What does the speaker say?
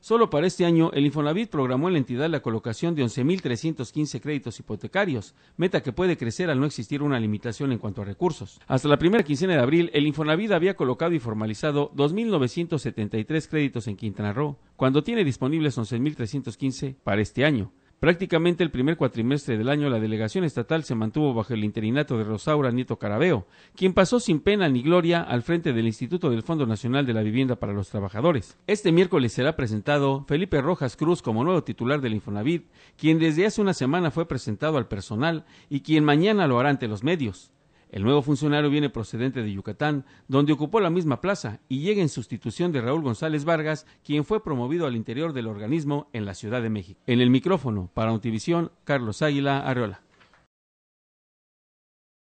Solo para este año, el Infonavit programó en la entidad la colocación de 11.315 créditos hipotecarios, meta que puede crecer al no existir una limitación en cuanto a recursos. Hasta la primera quincena de abril, el Infonavit había colocado y formalizado 2.973 créditos en Quintana Roo, cuando tiene disponibles 11.315 para este año. Prácticamente el primer cuatrimestre del año la delegación estatal se mantuvo bajo el interinato de Rosaura Nieto Carabeo, quien pasó sin pena ni gloria al frente del Instituto del Fondo Nacional de la Vivienda para los Trabajadores. Este miércoles será presentado Felipe Rojas Cruz como nuevo titular del Infonavit, quien desde hace una semana fue presentado al personal y quien mañana lo hará ante los medios. El nuevo funcionario viene procedente de Yucatán, donde ocupó la misma plaza, y llega en sustitución de Raúl González Vargas, quien fue promovido al interior del organismo en la Ciudad de México. En el micrófono, para Notivisión, Carlos Águila Arreola.